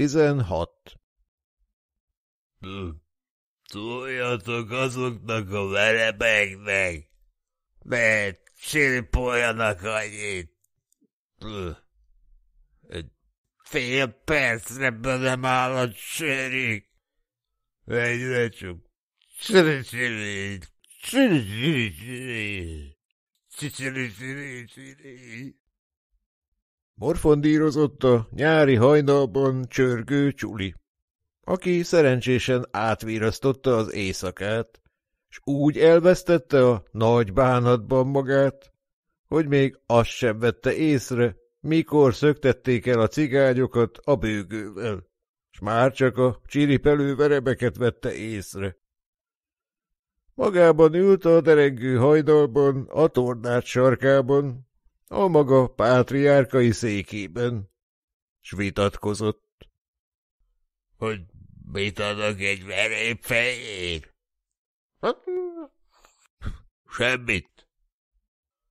Tizenhat. Túljatok hm. azoknak a verebeknek, mert csirpoljanak annyit. Hm. Egy fél percre be nem áll a csőrük. Egyre csak csiri-csiri, csiri-csiri, csiri-csiri, csiri-csiri. Morfondírozott a nyári hajnalban csörgő csuli, aki szerencsésen átvírasztotta az éjszakát, s úgy elvesztette a nagy bánatban magát, hogy még azt sem vette észre, mikor szöktették el a cigányokat a bőgővel, s már csak a csiripelő verebeket vette észre. Magában ült a derengő hajdalban, a tornát sarkában, a maga pátriárkai székében, s vitatkozott. Hogy mit adok egy verép fejét? Hát, semmit.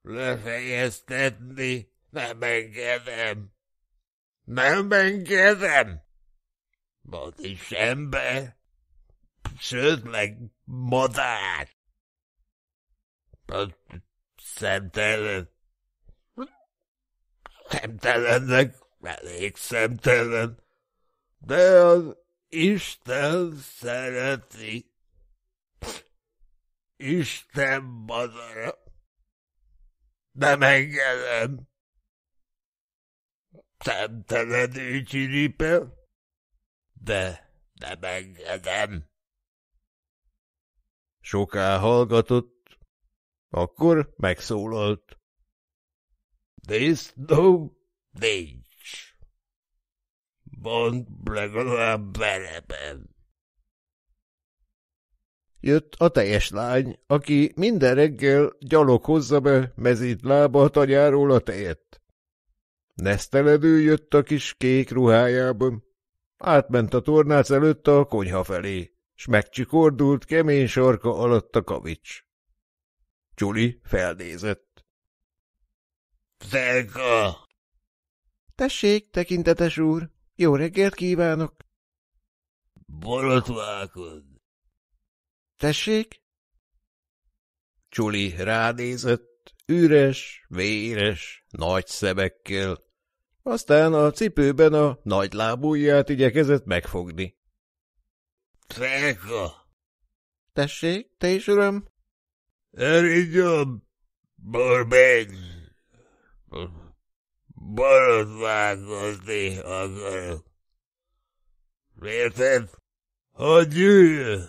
Lefejeztetni nem engedem. Nem engedem. Vad is ember, sőt, meg madár. Hát, szemtelen Szemtelennek elég szemtelen, de az Isten szereti. Isten madara. Nem engedem. ő csiripe, de nem engedem. Soká hallgatott, akkor megszólalt. Disznó nincs. Mondd legalább veleben. Jött a teljes lány, aki minden reggel gyalog hozza be mezít lába a tanyáról a tejet. Neszteledő jött a kis kék ruhájában. Átment a tornác előtt a konyha felé, s megcsikordult kemény sarka alatt a kavics. Csuli felnézett. Tega! Tessék, tekintetes úr, jó reggelt kívánok! Borotvákod! Tessék? Csuli ránézett, üres, véres, nagy szemekkel. Aztán a cipőben a nagy lábujját igyekezett megfogni. Tega! Tessék, te is, uram? Erigyom, Burbank! borotválkozni akarok. Érted? Hogy ülj!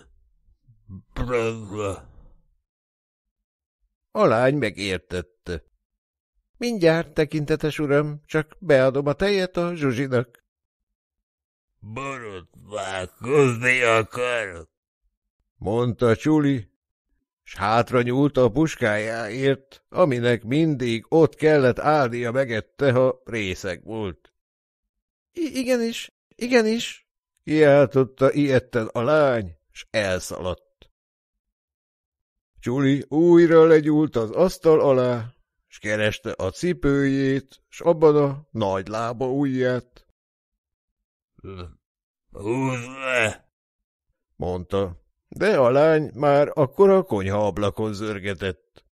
Pragva. A lány megértette. Mindjárt, tekintetes uram, csak beadom a tejet a Zsuzsinak. Borotválkozni akarok, mondta Csuli, s hátra nyúlt a puskájáért, aminek mindig ott kellett állnia megette, ha részeg volt. I igenis, igenis, kiáltotta ilyetten a lány, s elszaladt. Csuli újra legyúlt az asztal alá, s kereste a cipőjét, s abban a nagy lába ujját. Húzd le! mondta de a lány már akkor a konyha ablakon zörgetett.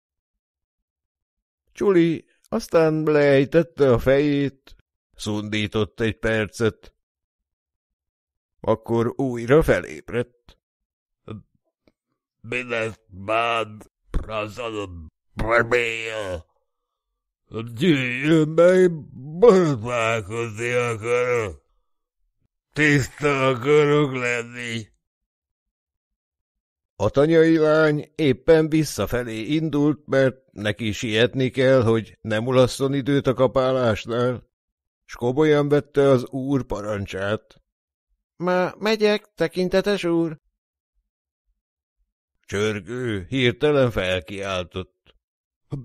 Csuli aztán lejtette a fejét, szundított egy percet. Akkor újra felébredt. Mindent bád prazad prabéja. Gyűjjön meg, borotválkozni akarok. Tiszta akarok lenni. A tanyai lány éppen visszafelé indult, mert neki sietni kell, hogy nem ulasszon időt a kapálásnál. kobolyan vette az úr parancsát. Ma megyek, tekintetes úr. Csörgő hirtelen felkiáltott. a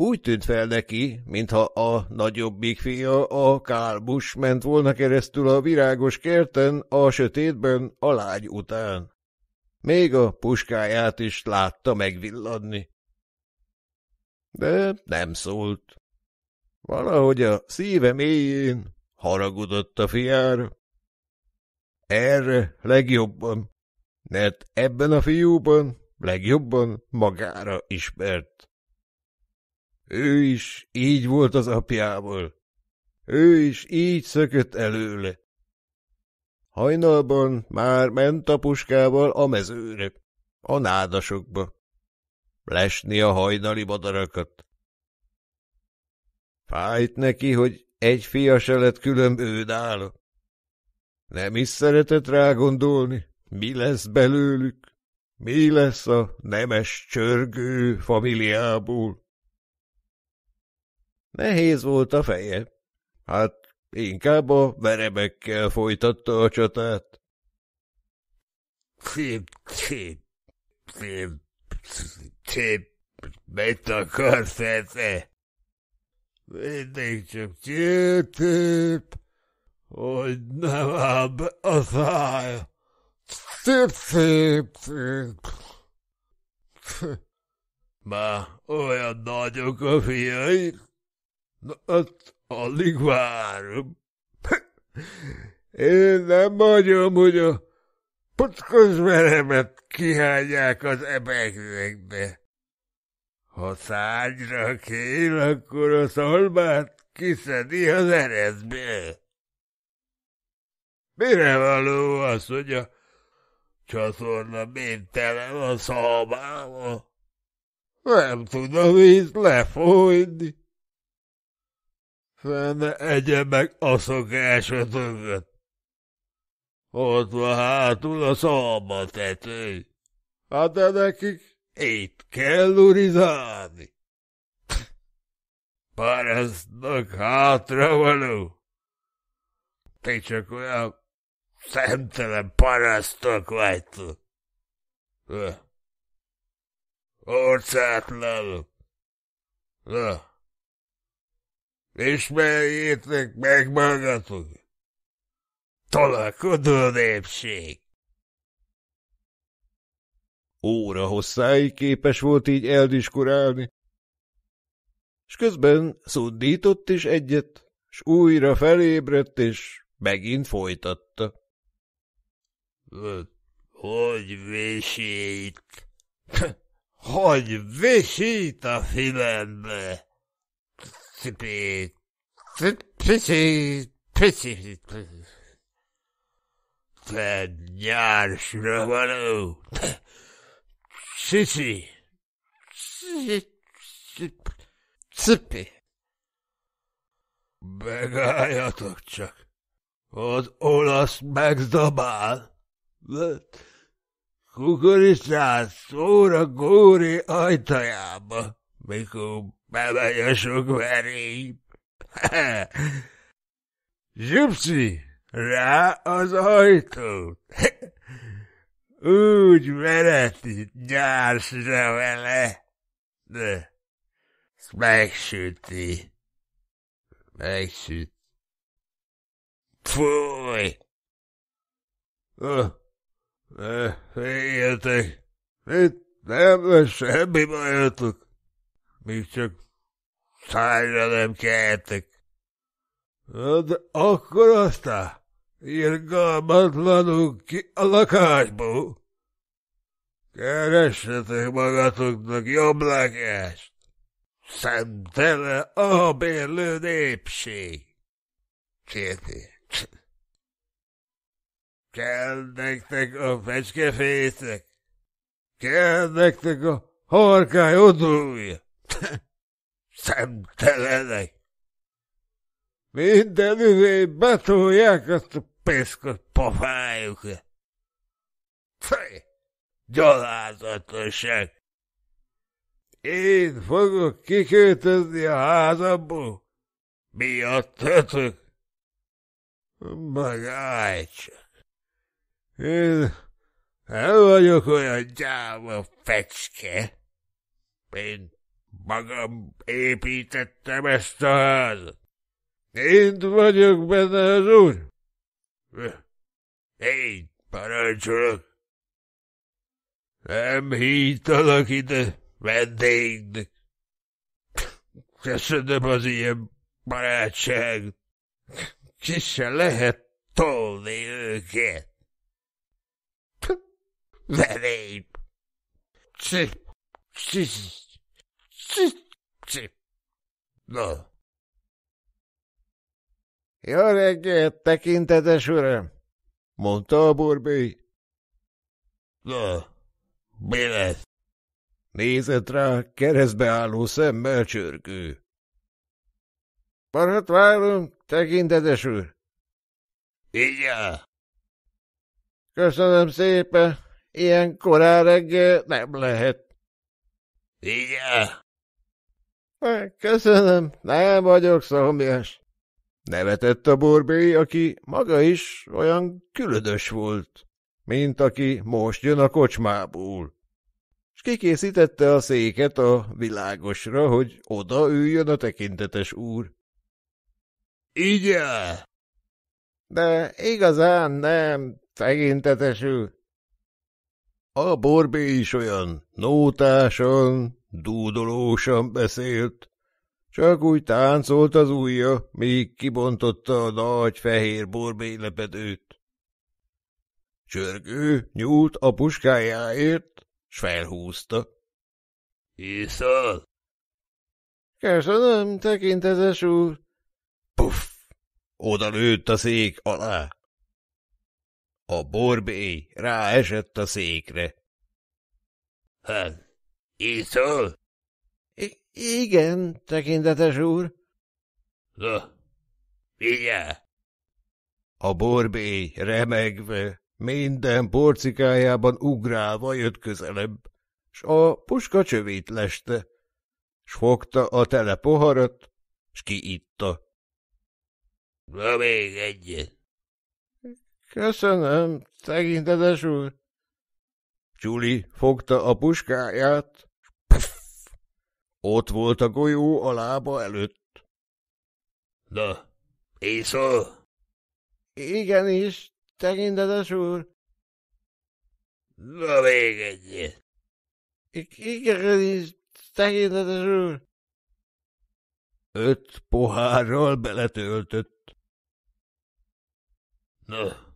úgy tűnt fel neki, mintha a nagyobbik fia, a kálbus ment volna keresztül a virágos kerten, a sötétben, a lágy után. Még a puskáját is látta megvilladni. De nem szólt. Valahogy a szíve mélyén haragudott a fiára. Erre legjobban, mert ebben a fiúban legjobban magára ismert. Ő is így volt az apjából. Ő is így szökött előle. Hajnalban már ment a puskával a mezőre, a nádasokba. Lesni a hajnali madarakat. Fájt neki, hogy egy fia se lett különb ő nála. Nem is szeretett rá gondolni, mi lesz belőlük, mi lesz a nemes csörgő familiából. Nehéz volt a feje. Hát inkább a verebekkel folytatta a csatát. Cip, cip, cip, cip, mit akarsz ezzel? Mindig csak csirtét, hogy nem áll be a száj. Cip, cip, cip. Már olyan nagyok a fiaik. Na, azt hát alig várom. Én nem hagyom, hogy a veremet kihányják az ebegőekbe. Ha szágyra kél, akkor a szalmát kiszedi az erezbe. Mire való az, hogy a csatorna mintelen a szalmával? Nem tud a víz lefolyni. Fene egye meg a szokásodokat. Ott van hátul a szalma tető. Hát de nekik itt kell urizálni. Parasztnak hátra való. Te csak olyan szemtelen parasztok vagytok. lelök. Na, Ismerjétek meg magatok! Talakodó népség! Óra hosszáig képes volt így eldiskurálni, és közben szundított is egyet, és újra felébredt, és megint folytatta. Hogy visít? Hogy visít a filmbe? Pretty, pretty, pretty. Te nyársra való. Cici. Cipi. Megálljatok csak. Az olasz megzabál. Kukoricát szóra góri ajtajába mikor bevegy a sok verény. Zsipszi, rá az ajtót. Úgy vereti nyársra vele, de ezt megsüti. Megsüt. Fúj! Öh, öh, féljetek, itt nem lesz semmi bajotok még csak szájra nem keltek. De hát akkor aztán irgalmatlanul ki a lakásból. Keressetek magatoknak jobb lakást. Szemtele a bérlő népség. Csérté. Kell nektek a fecskefészek? Kell nektek a harkály odulja? Szemtelenek! Minden üvei betolják azt a piszkot pofájukra. Fej! gyalázatosak! Én fogok kikötözni a házamból. Mi a tötök? Magáj csak. Én nem vagyok olyan gyáva fecske, mint Magam építettem ezt a házat. Én vagyok benne az úr. Én parancsolok. Nem hívtalak ide vendégnek. Köszönöm az ilyen barátságot. Ki se lehet tolni őket. Velém. Csi, csi, Csi! Na. Jó reggelt, tekintetes uram, mondta a burbé. Na, mi lesz? Nézett rá keresztbe álló szemmel csörgő. Marat várunk, tekintetes úr. Igen. Köszönöm szépen, ilyen korán reggel nem lehet. Igen. Köszönöm, nem vagyok szomjas. Nevetett a borbély, aki maga is olyan különös volt, mint aki most jön a kocsmából. És kikészítette a széket a világosra, hogy oda üljön a tekintetes úr. Igye! De igazán nem úr. A borbé is olyan nótáson, Dúdolósan beszélt. Csak úgy táncolt az ujja, míg kibontotta a nagy fehér borbélepedőt. Csörgő nyúlt a puskájáért, s felhúzta. Iszol? Köszönöm, tekintezes úr. Puff! Oda lőtt a szék alá. A borbély ráesett a székre. Hát, Iszol? I igen, tekintetes úr. Na, Vigye. A borbély remegve, minden porcikájában ugrálva jött közelebb, s a puska csövét leste, s fogta a tele poharat, s kiitta. Na még egyet. Köszönöm, tekintetes úr. Csuli fogta a puskáját, Puff! Ott volt a golyó a lába előtt. Na, Észol? Igenis, tekintetes úr. Na még egyet. Igenis, tekintetes úr. Öt pohárral beletöltött. Na,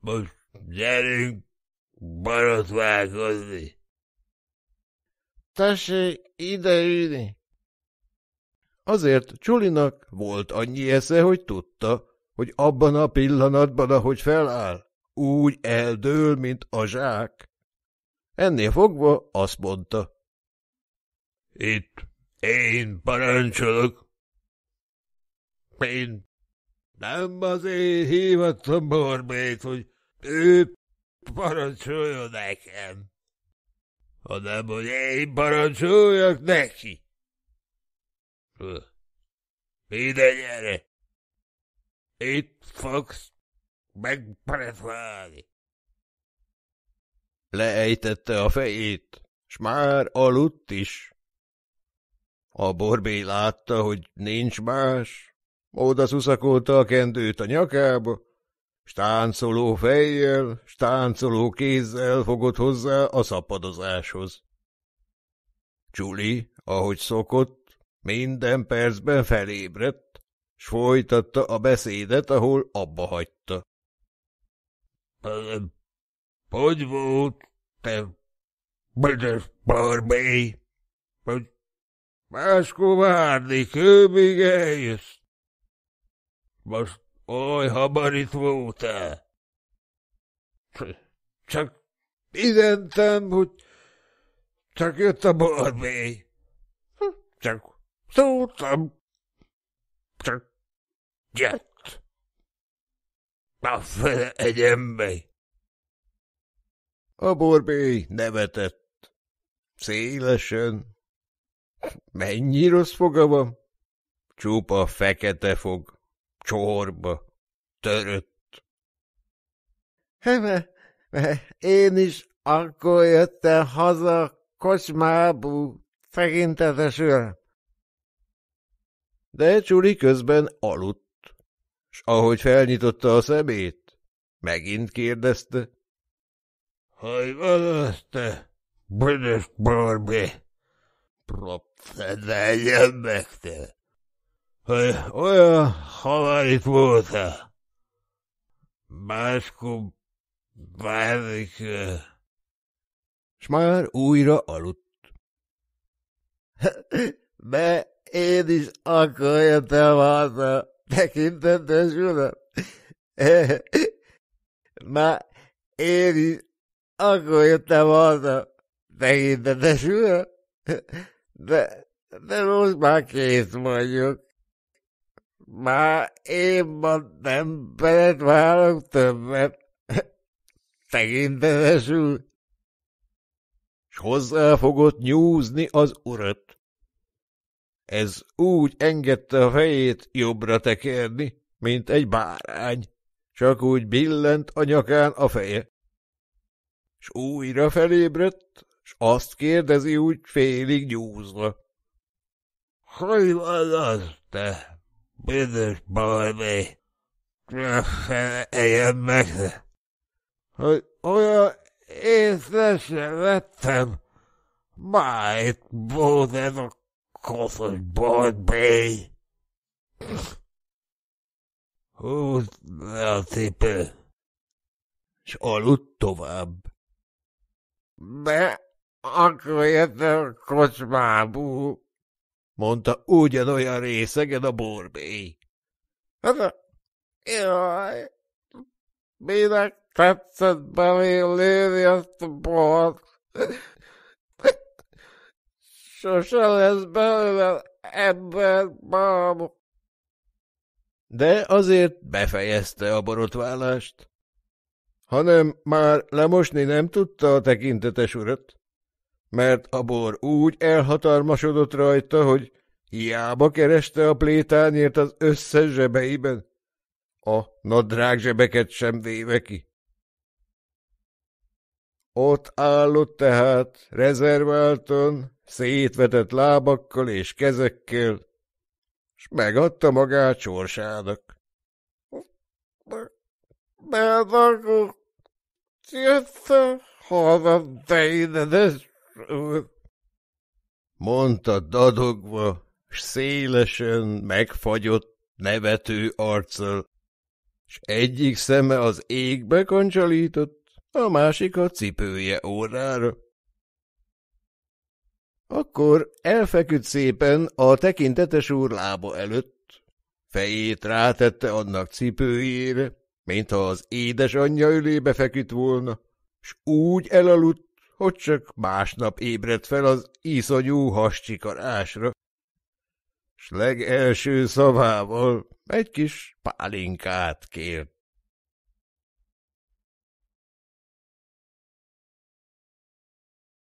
most gyerünk baratválkozni. Tessé, ide ülni! Azért Csulinak volt annyi esze, hogy tudta, hogy abban a pillanatban, ahogy feláll, úgy eldől, mint a zsák. Ennél fogva azt mondta. Itt én parancsolok. Én nem azért hívattam Borbét, hogy ő parancsoljon nekem hanem hogy én parancsoljak neki. Ide gyere! Itt fogsz megpretválni. Leejtette a fejét, s már aludt is. A borbé látta, hogy nincs más, oda szuszakolta a kendőt a nyakába, Stáncoló fejjel, stáncoló kézzel fogod hozzá a szapadozáshoz. Csuli, ahogy szokott, minden percben felébredt, s folytatta a beszédet, ahol abba hagyta. — Hogy volt, te büdös barbély, hogy máskor várni, kőbig eljössz? Most Oly volt-e? – Csak identem, hogy csak jött a borbély. Hm. Csak szóltam. Csak jött. A fele egy ember. A borbély nevetett. Szélesen. Mennyi rossz foga van? Csupa fekete fog csorba, törött. Heve, én is akkor jöttem haza kocsmábú tekintetesül. De Csuli közben aludt, s ahogy felnyitotta a szemét, megint kérdezte. Hogy van az te, büdös barbi? Propfedeljen meg te! hogy olyan havarit volt-e. Máskor bármik... S már újra aludt. Be én is akkor jöttem haza, tekintetes uram. Már én is akkor jöttem haza, tekintetes uram. De, de most már kész vagyok. Már én ma nem veled várok többet. Tekintetesül. S hozzá fogott nyúzni az urat. Ez úgy engedte a fejét jobbra tekerni, mint egy bárány. Csak úgy billent a nyakán a feje. S újra felébredt, s azt kérdezi úgy félig nyúzva. Hogy van az te? Büdös balmi! Eljen eh, meg! Hogy olyan észre sem vettem, már volt ez a koszos balmi! Húzd le a cipő! S aludt tovább. De akkor jöttem a kocsmából, mondta ugyanolyan részegen a borbé. Hát, jaj, minek tetszett belélni azt a bort? Sose lesz belőle ember, bábuk. De azért befejezte a borotválást, hanem már lemosni nem tudta a tekintetes urat mert a bor úgy elhatalmasodott rajta, hogy hiába kereste a plétányért az összes zsebeiben, a nadrág zsebeket sem véve ki. Ott állott tehát, rezerválton, szétvetett lábakkal és kezekkel, s megadta magát sorsának. be, jöttem, halvam, de ide, de mondta dadogva, s szélesen megfagyott, nevető arccal, s egyik szeme az égbe kancsalított, a másik a cipője órára. Akkor elfeküdt szépen a tekintetes úr lába előtt, fejét rátette annak cipőjére, mintha az édesanyja ülébe feküdt volna, s úgy elaludt, hogy csak másnap ébredt fel az iszonyú hascsikarásra, s legelső szavával egy kis pálinkát kért.